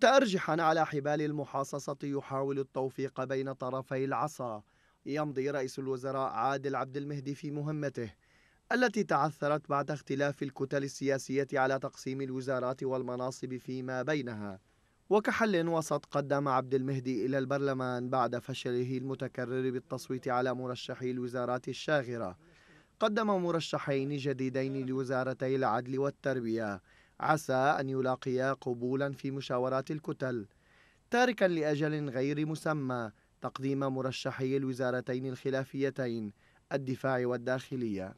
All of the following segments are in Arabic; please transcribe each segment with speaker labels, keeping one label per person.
Speaker 1: متأرجحا على حبال المحاصصة يحاول التوفيق بين طرفي العصا يمضي رئيس الوزراء عادل عبد المهدي في مهمته التي تعثرت بعد اختلاف الكتل السياسية على تقسيم الوزارات والمناصب فيما بينها وكحل وسط قدم عبد المهدي إلى البرلمان بعد فشله المتكرر بالتصويت على مرشحي الوزارات الشاغرة قدم مرشحين جديدين لوزارتي العدل والتربية عسى أن يلاقيا قبولا في مشاورات الكتل تاركا لأجل غير مسمى تقديم مرشحي الوزارتين الخلافيتين الدفاع والداخلية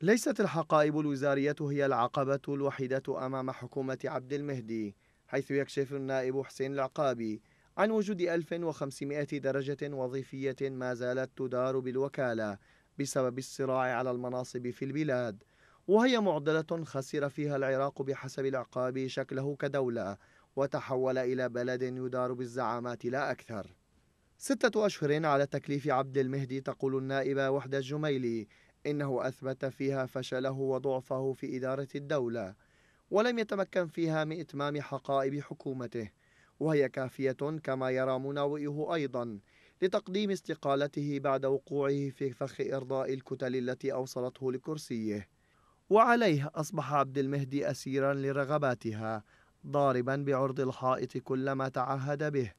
Speaker 1: ليست الحقائب الوزارية هي العقبة الوحيدة أمام حكومة عبد المهدي حيث يكشف النائب حسين العقابي عن وجود 1500 درجة وظيفية ما زالت تدار بالوكالة بسبب الصراع على المناصب في البلاد وهي معضلة خسر فيها العراق بحسب العقاب شكله كدولة وتحول إلى بلد يدار بالزعامات لا أكثر ستة أشهر على تكليف عبد المهدي تقول النائبة وحدة الجميلي إنه أثبت فيها فشله وضعفه في إدارة الدولة ولم يتمكن فيها من إتمام حقائب حكومته وهي كافية كما يرى مناوئه أيضا لتقديم استقالته بعد وقوعه في فخ إرضاء الكتل التي أوصلته لكرسيه وعليه أصبح عبد المهدي أسيرا لرغباتها ضاربا بعرض الحائط كل ما تعهد به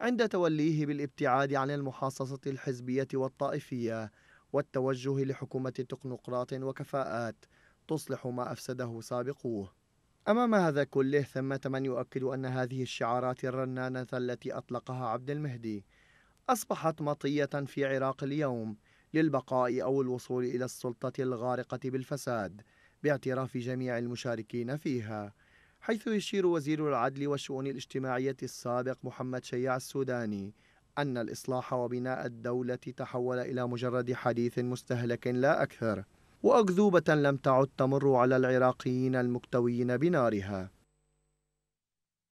Speaker 1: عند توليه بالابتعاد عن المحاصصة الحزبية والطائفية والتوجه لحكومة تقنقراط وكفاءات تصلح ما أفسده سابقوه أمام هذا كله ثمة من يؤكد أن هذه الشعارات الرنانة التي أطلقها عبد المهدي أصبحت مطية في عراق اليوم للبقاء أو الوصول إلى السلطة الغارقة بالفساد باعتراف جميع المشاركين فيها حيث يشير وزير العدل والشؤون الاجتماعية السابق محمد شيع السوداني أن الإصلاح وبناء الدولة تحول إلى مجرد حديث مستهلك لا أكثر وأكذوبة لم تعد تمر على العراقيين المكتوين بنارها